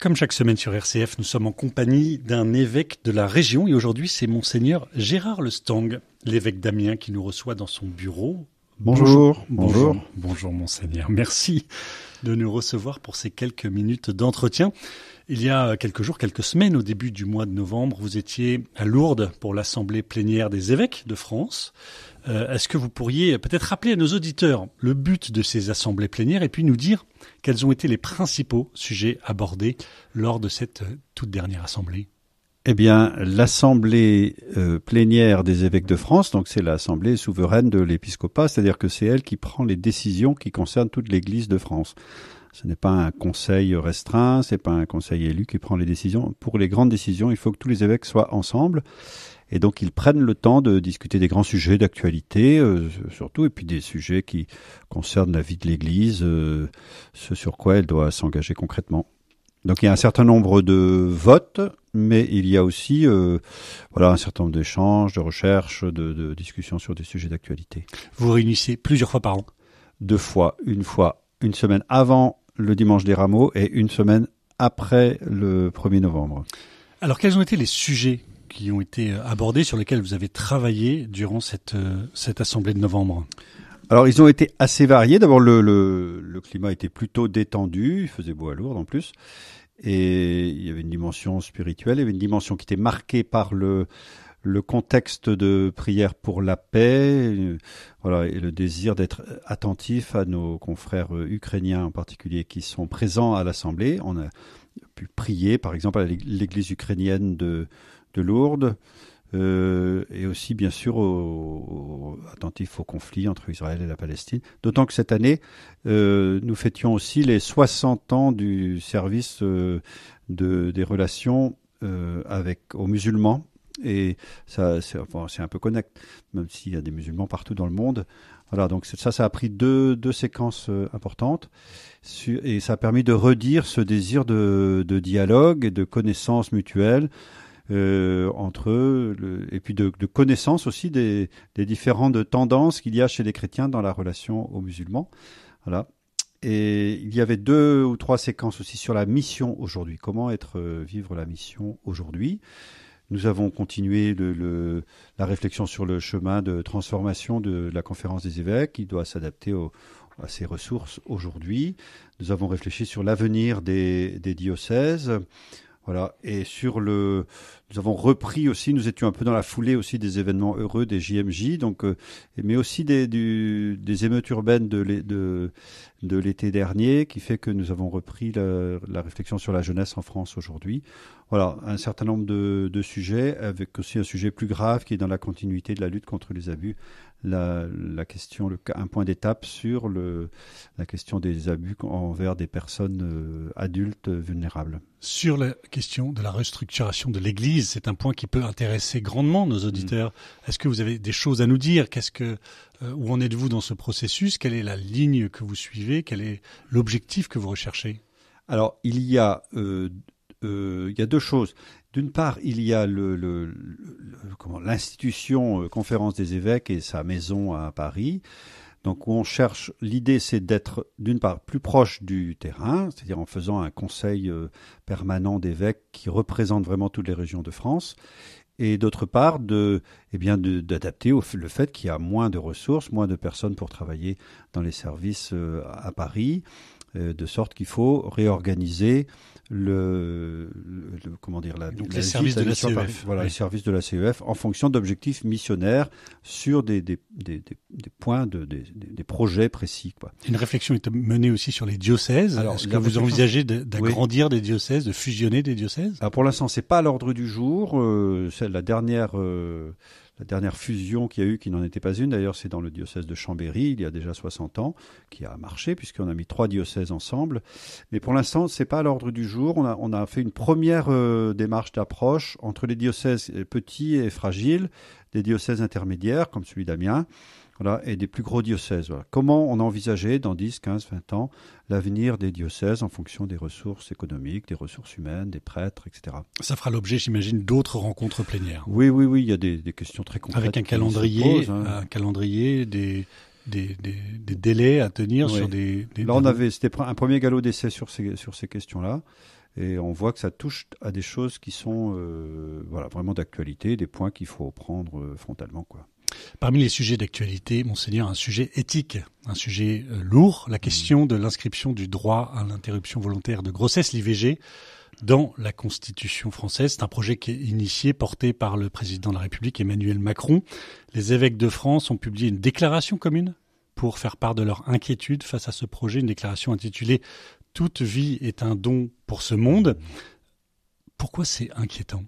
Comme chaque semaine sur RCF, nous sommes en compagnie d'un évêque de la région et aujourd'hui c'est monseigneur Gérard Lestang, l'évêque d'Amiens qui nous reçoit dans son bureau. Bonjour, bonjour, bonjour, bonjour monseigneur. Merci de nous recevoir pour ces quelques minutes d'entretien. Il y a quelques jours, quelques semaines, au début du mois de novembre, vous étiez à Lourdes pour l'Assemblée plénière des évêques de France. Euh, est-ce que vous pourriez peut-être rappeler à nos auditeurs le but de ces assemblées plénières et puis nous dire quels ont été les principaux sujets abordés lors de cette euh, toute dernière assemblée eh bien, l'assemblée euh, plénière des évêques de France, donc c'est l'assemblée souveraine de l'épiscopat, c'est-à-dire que c'est elle qui prend les décisions qui concernent toute l'Église de France. Ce n'est pas un conseil restreint, ce n'est pas un conseil élu qui prend les décisions. Pour les grandes décisions, il faut que tous les évêques soient ensemble. Et donc ils prennent le temps de discuter des grands sujets d'actualité, euh, surtout, et puis des sujets qui concernent la vie de l'Église, euh, ce sur quoi elle doit s'engager concrètement. Donc il y a un certain nombre de votes, mais il y a aussi euh, voilà, un certain nombre d'échanges, de recherches, de, de discussions sur des sujets d'actualité. Vous réunissez plusieurs fois par an Deux fois, une fois, une semaine avant le dimanche des rameaux et une semaine après le 1er novembre. Alors quels ont été les sujets qui ont été euh, abordés, sur lesquels vous avez travaillé durant cette, euh, cette assemblée de novembre alors ils ont été assez variés. D'abord le, climat était plutôt détendu, il faisait beau à Lourdes en plus, et il y avait une dimension spirituelle, il y avait une dimension qui était marquée par le, le contexte de prière pour la paix, euh, voilà, et le désir d'être attentif à nos confrères ukrainiens en particulier qui sont présents à l'Assemblée. On a pu prier, par exemple, à l'église ukrainienne de, de Lourdes, euh, et aussi bien sûr attentif au conflit entre Israël et la Palestine. D'autant que cette année, euh, nous fêtions aussi les 60 ans du service euh, de, des relations avec, aux musulmans. Et ça, c'est un peu connect, même s'il y a des musulmans partout dans le monde. Voilà, donc ça, ça a pris deux, deux séquences importantes et ça a permis de redire ce désir de, de dialogue et de connaissance mutuelle. Euh, entre eux, le, et puis de, connaissance aussi des, des différentes tendances qu'il y a chez les chrétiens dans la relation aux musulmans. Voilà. Et il y avait deux ou trois séquences aussi sur la mission aujourd'hui. Comment être euh, vivre la mission aujourd'hui Nous avons continué le, la réflexion sur le chemin de transformation de la conférence des évêques. qui doit s'adapter à ses ressources aujourd'hui. Nous avons réfléchi sur l'avenir des, des diocèses. Voilà. Et sur le, nous avons repris aussi, nous étions un peu dans la foulée aussi des événements heureux des JMJ, donc, euh, mais aussi des, des émeutes urbaines de, de, de l'été dernier, qui fait que nous avons repris la, la réflexion sur la jeunesse en France aujourd'hui. Voilà, un certain nombre de, de, sujets, avec aussi un sujet plus grave qui est dans la continuité de la lutte contre les abus la, question, le, un point d'étape sur le, la question des abus envers des personnes euh, adultes euh, vulnérables. Sur la question de la restructuration de l'Église, c'est un point qui peut intéresser grandement nos auditeurs. Mm. Est-ce que vous avez des choses à nous dire Qu'est-ce que, euh, où en êtes-vous dans ce processus Quelle est la ligne que vous suivez Quel est l'objectif que vous recherchez Alors, il y a il y a deux choses. D'une part, il y a l'institution euh, Conférence des évêques et sa maison à Paris. Donc, où on cherche, l'idée c'est d'être d'une part plus proche du terrain, c'est-à-dire en faisant un conseil euh, permanent d'évêques qui représente vraiment toutes les régions de France, et d'autre part de eh d'adapter le fait qu'il y a moins de ressources, moins de personnes pour travailler dans les services euh, à Paris, de sorte qu'il faut réorganiser le, comment dire la, les services de la, CEF voilà les services de la CEF en fonction d'objectifs missionnaires sur des des, des, des, points de des, des, projets précis quoi. Une réflexion est menée aussi sur les diocèses. Alors est-ce que vous envisagez d'agrandir des diocèses, de fusionner des diocèses Alors pour l'instant c'est pas à l'ordre du jour. Euh, c'est la dernière euh, la dernière fusion qu'il y a eu, qui n'en était pas une d'ailleurs, c'est dans le diocèse de Chambéry, il y a déjà 60 ans, qui a marché, puisqu'on a mis trois diocèses ensemble. Mais pour l'instant, ce n'est pas à l'ordre du jour. On a, fait une première euh, démarche d'approche entre les diocèses petits et fragiles, des diocèses intermédiaires comme celui d'Amiens voilà, et des plus gros diocèses. Comment on a envisagé dans 10, 15, 20 ans l'avenir des diocèses en fonction des ressources économiques, des ressources humaines, des prêtres, etc. Ça fera l'objet, j'imagine, d'autres rencontres plénières. Oui, oui, oui, il y a des, questions très concrètes. Avec un calendrier, hein. un calendrier des, délais à tenir sur des, Là, on avait, c'était un premier galop d'essai sur ces questions-là. Et on voit que ça touche à des choses qui sont euh, voilà, vraiment d'actualité, des points qu'il faut prendre euh, frontalement. Quoi. Parmi les sujets d'actualité, monseigneur, un sujet éthique, un sujet euh, lourd, la question de l'inscription du droit à l'interruption volontaire de grossesse, l'IVG, dans la Constitution française. C'est un projet qui est initié, porté par le président de la République, Emmanuel Macron. Les évêques de France ont publié une déclaration commune pour faire part de leur inquiétude face à ce projet, une déclaration intitulée toute vie est un don pour ce monde. Pourquoi c'est inquiétant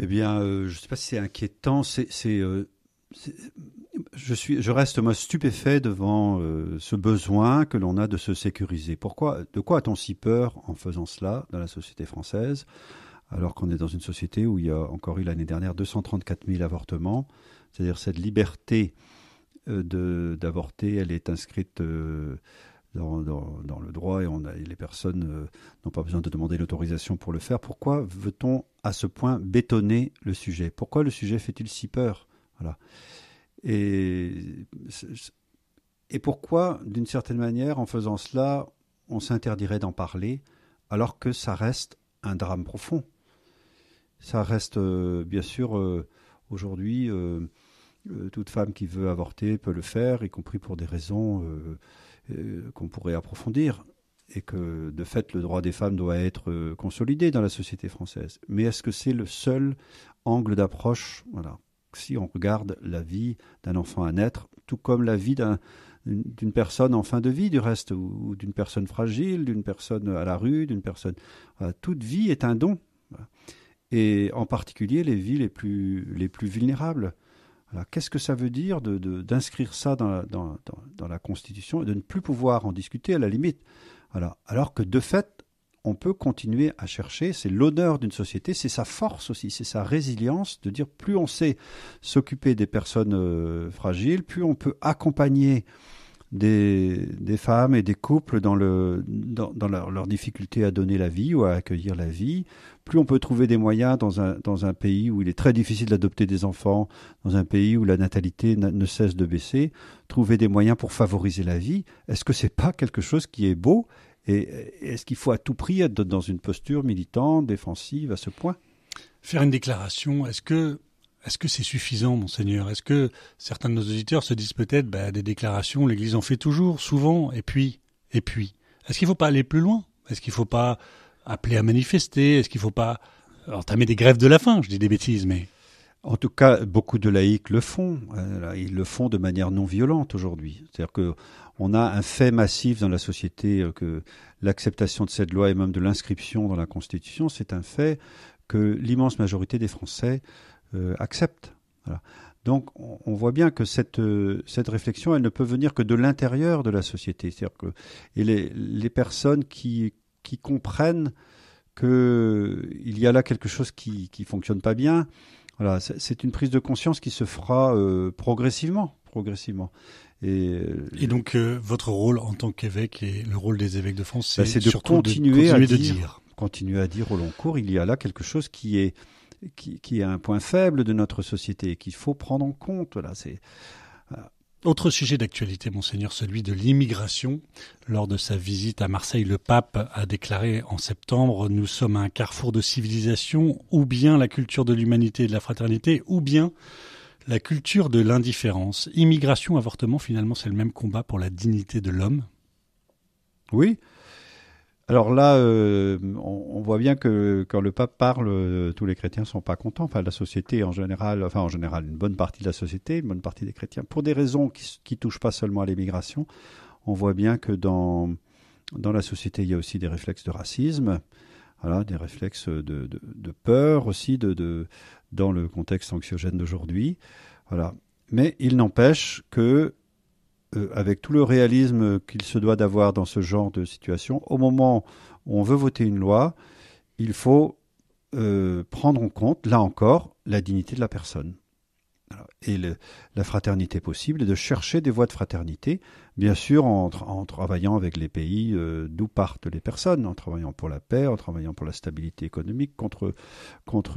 Eh bien, euh, je ne sais pas si c'est inquiétant. Euh, c'est, je, suis, je reste moi stupéfait devant euh, ce besoin que l'on a de se sécuriser. Pourquoi De quoi a-t-on si peur en faisant cela dans la société française alors qu'on est dans une société où il y a encore eu l'année dernière 234 000 avortements, c'est-à-dire cette liberté d'avorter, elle est inscrite dans, le droit et, on a, les personnes euh, n'ont pas besoin de demander l'autorisation pour le faire. Pourquoi veut-on à ce point bétonner le sujet Pourquoi le sujet fait-il si peur Voilà. Et, pourquoi, d'une certaine manière, en faisant cela, on s'interdirait d'en parler alors que ça reste un drame profond Ça reste, euh, bien sûr, euh, aujourd'hui toute femme qui veut avorter peut le faire, y compris pour des raisons euh, qu'on pourrait approfondir et que de fait le droit des femmes doit être euh, consolidé dans la société française. Mais est-ce que c'est le seul angle d'approche Si on regarde la vie d'un enfant à naître, tout comme la vie d'une personne en fin de vie, du reste, ou, d'une personne fragile, d'une personne à la rue, d'une personne. toute vie est un don. Et en particulier les vies les plus vulnérables qu'est-ce que ça veut dire d'inscrire ça dans la, Constitution et de ne plus pouvoir en discuter à la limite alors, que de fait, on peut continuer à chercher, c'est l'honneur d'une société, c'est sa force aussi, c'est sa résilience de dire plus on sait s'occuper des personnes euh, fragiles, plus on peut accompagner des, femmes et des couples dans, le, dans, leur, difficulté à donner la vie ou à accueillir la vie. Plus on peut trouver des moyens dans un, dans un pays où il est très difficile d'adopter des enfants, dans un pays où la natalité ne cesse de baisser, trouver des moyens pour favoriser la vie, est-ce que c'est pas quelque chose qui est beau Et est-ce qu'il faut à tout prix être dans une posture militante, défensive à ce point Faire une déclaration, est-ce que est-ce que c'est suffisant, monseigneur Est-ce que certains de nos auditeurs se disent peut-être bah, des déclarations, l'Église en fait toujours, souvent, et puis, et puis Est-ce qu'il ne faut pas aller plus loin Est-ce qu'il ne faut pas appeler à manifester Est-ce qu'il ne faut pas entamer des grèves de la faim Je dis des bêtises, mais... En tout cas, beaucoup de laïcs le font. Euh, ils le font de manière non violente aujourd'hui. C'est-à-dire que on a un fait massif dans la société euh, que l'acceptation de cette loi et même de l'inscription dans la Constitution, c'est un fait que l'immense majorité des Français euh, accepte. Donc on, voit bien que cette, euh, cette réflexion, elle ne peut venir que de l'intérieur de la société. C'est-à-dire que et les, personnes qui, qui comprennent qu'il y a là quelque chose qui ne fonctionne pas bien, voilà, c'est une prise de conscience qui se fera euh, progressivement, progressivement. Et, donc votre rôle en tant qu'évêque et le rôle des évêques de France, bah, c'est de, continuer à dire, continuer à dire au long cours, il y a là quelque chose qui est qui, est un point faible de notre société et qu'il faut prendre en compte. Là, c'est euh, autre sujet d'actualité, monseigneur, celui de l'immigration. Lors de sa visite à Marseille, le pape a déclaré en septembre Nous sommes à un carrefour de civilisation, ou bien la culture de l'humanité et de la fraternité, ou bien la culture de l'indifférence. Immigration, avortement, finalement, c'est le même combat pour la dignité de l'homme. Oui, alors là, euh, on, voit bien que quand le pape parle, euh, tous les chrétiens sont pas contents. Enfin, la société en général, enfin en général, une bonne partie de la société, une bonne partie des chrétiens, pour des raisons qui, ne touchent pas seulement à l'immigration, On voit bien que dans dans la société, il y a aussi des réflexes de racisme. Voilà, des réflexes de, peur aussi de, de, dans le contexte anxiogène d'aujourd'hui. Voilà. Mais il n'empêche que euh, avec tout le réalisme qu'il se doit d'avoir dans ce genre de situation, au moment où on veut voter une loi, il faut euh, prendre en compte, là encore, la dignité de la personne. et la fraternité possible, de chercher des voies de fraternité, bien sûr en, travaillant avec les pays euh, d'où partent les personnes, en travaillant pour la paix, en travaillant pour la stabilité économique, contre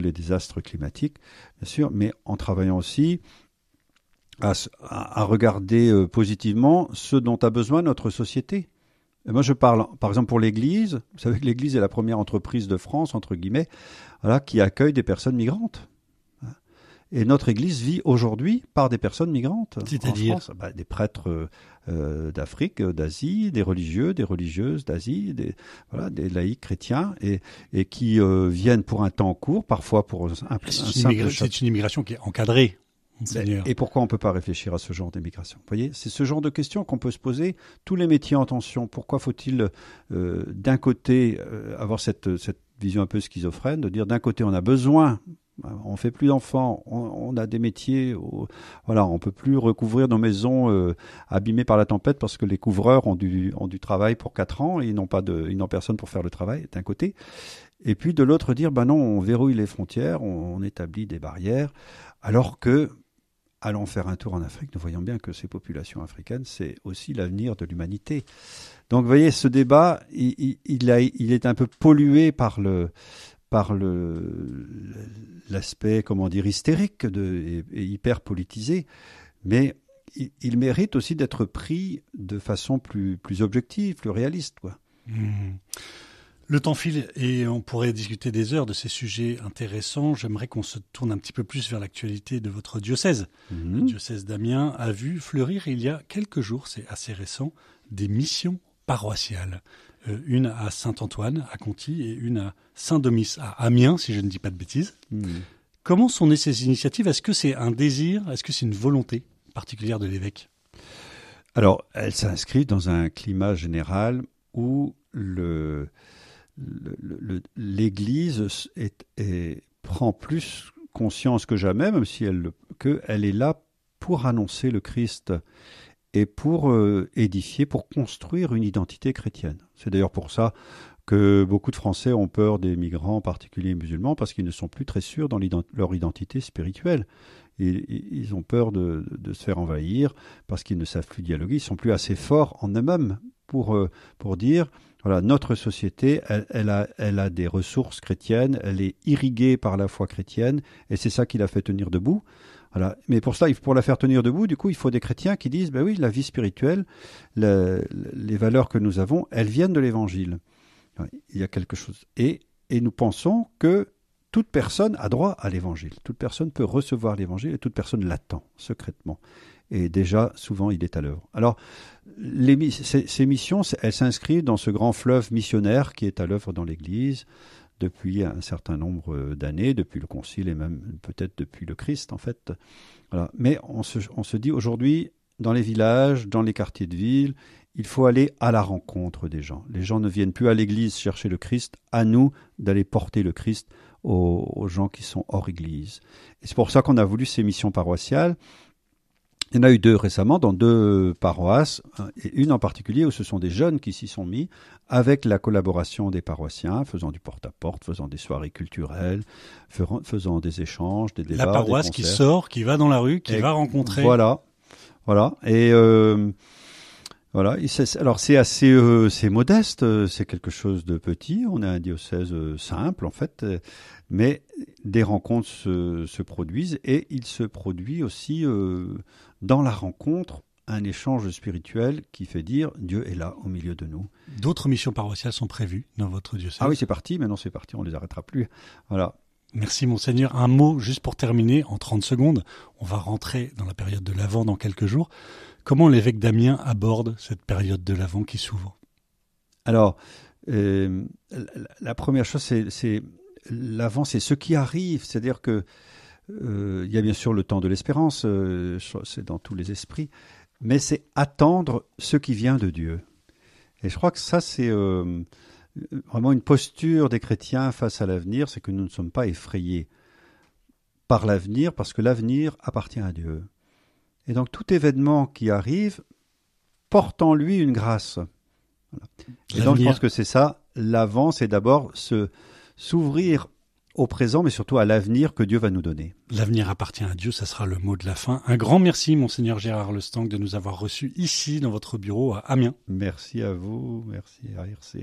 les désastres climatiques, bien sûr, mais en travaillant aussi à, regarder euh, positivement ce dont a besoin notre société. moi, je parle, par exemple, pour l'Église. Vous savez que l'Église est la première entreprise de France, entre guillemets, voilà, qui accueille des personnes migrantes. Et notre Église vit aujourd'hui par des personnes migrantes. C'est-à-dire bah, Des prêtres euh, d'Afrique, d'Asie, des religieux, des religieuses d'Asie, des, des laïcs chrétiens, et, qui euh, viennent pour un temps court, parfois pour un, un, un C'est une, immigration qui est encadrée. Ben, et pourquoi on ne peut pas réfléchir à ce genre d'immigration voyez, c'est ce genre de questions qu'on peut se poser. Tous les métiers en tension, pourquoi faut-il euh, d'un côté euh, avoir cette, cette vision un peu schizophrène, de dire d'un côté on a besoin on fait plus d'enfants, on, a des métiers, on voilà, on peut plus recouvrir nos maisons euh, abîmées par la tempête parce que les couvreurs ont du, du travail pour 4 ans et ils n'ont pas de, personne pour faire le travail d'un côté, et puis de l'autre dire ben non, on verrouille les frontières, on établit des barrières, alors que allons faire un tour en Afrique, nous voyons bien que ces populations africaines, c'est aussi l'avenir de l'humanité. Donc, vous voyez, ce débat, il, est un peu pollué par le, par le l'aspect comment dire hystérique et, hyper politisé, mais il, mérite aussi d'être pris de façon plus plus objective, plus réaliste, quoi. Mmh. Le temps file et on pourrait discuter des heures de ces sujets intéressants. J'aimerais qu'on se tourne un petit peu plus vers l'actualité de votre diocèse. Mhm. Le diocèse d'Amiens a vu fleurir il y a quelques jours, c'est assez récent, des missions paroissiales. Euh, une à Saint-Antoine, à Conti, et une à Saint-Domis, à Amiens, si je ne dis pas de bêtises. Mhm. Comment sont nées ces initiatives Est-ce que c'est un désir Est-ce que c'est une volonté particulière de l'évêque Alors, elle s'inscrit dans un climat général où le l'Église prend plus conscience que jamais, même si elle, que est là pour annoncer le Christ et pour euh, édifier, pour construire une identité chrétienne. C'est d'ailleurs pour ça que beaucoup de Français ont peur des migrants, en particulier musulmans, parce qu'ils ne sont plus très sûrs dans leur identité spirituelle. Ils, ils ont peur de, se faire envahir parce qu'ils ne savent plus dialoguer, ils sont plus assez forts en eux-mêmes pour, euh, pour dire voilà, notre société, elle, a, des ressources chrétiennes, elle est irriguée par la foi chrétienne, et c'est ça qui la fait tenir debout. Voilà. Mais pour ça, pour la faire tenir debout, du coup, il faut des chrétiens qui disent, ben oui, la vie spirituelle, les valeurs que nous avons, elles viennent de l'Évangile. Il y a quelque chose. Et, et nous pensons que toute personne a droit à l'Évangile. Toute personne peut recevoir l'Évangile et toute personne l'attend secrètement et déjà, souvent, il est à l'œuvre. Alors, ces, missions, elles s'inscrivent dans ce grand fleuve missionnaire qui est à l'œuvre dans l'Église depuis un certain nombre d'années, depuis le Concile et même peut-être depuis le Christ, en fait. Mais on se, dit aujourd'hui, dans les villages, dans les quartiers de ville, il faut aller à la rencontre des gens. Les gens ne viennent plus à l'Église chercher le Christ, à nous d'aller porter le Christ aux, aux gens qui sont hors Église. Et c'est pour ça qu'on a voulu ces missions paroissiales. Il y en a eu deux récemment dans deux paroisses, hein, et une en particulier où ce sont des jeunes qui s'y sont mis avec la collaboration des paroissiens, faisant du porte-à-porte, faisant des soirées culturelles, faisant des échanges, des débats. La paroisse qui sort, qui va dans la rue, qui va rencontrer. Voilà, voilà. Et euh, voilà. Alors c'est assez, euh, modeste, euh, c'est quelque chose de petit. On a un diocèse euh, simple en fait, mais des rencontres se, produisent et il se produit aussi dans la rencontre un échange spirituel qui fait dire Dieu est là au milieu de nous. D'autres missions paroissiales sont prévues dans votre diocèse. Ah oui, c'est parti. Maintenant c'est parti. On les arrêtera plus. Voilà. Merci monseigneur. Un mot juste pour terminer en 30 secondes. On va rentrer dans la période de l'Avent dans quelques jours. Comment l'évêque Damien aborde cette période de l'Avent qui s'ouvre Alors, euh, la première chose, c'est l'Avent, c'est ce qui arrive. C'est-à-dire que euh, il y a bien sûr le temps de l'espérance, euh, c'est dans tous les esprits, mais c'est attendre ce qui vient de Dieu. Et je crois que ça, c'est vraiment une posture des chrétiens face à l'avenir, c'est que nous ne sommes pas effrayés par l'avenir, parce que l'avenir appartient à Dieu. Et donc tout événement qui arrive porte en lui une grâce. Et donc je pense que c'est ça, l'avant, c'est d'abord se, s'ouvrir au présent, mais surtout à l'avenir que Dieu va nous donner. L'avenir appartient à Dieu, ça sera le mot de la fin. Un grand merci, monseigneur Gérard Lestang de nous avoir reçus ici, dans votre bureau à Amiens. Merci à vous, merci à IRC.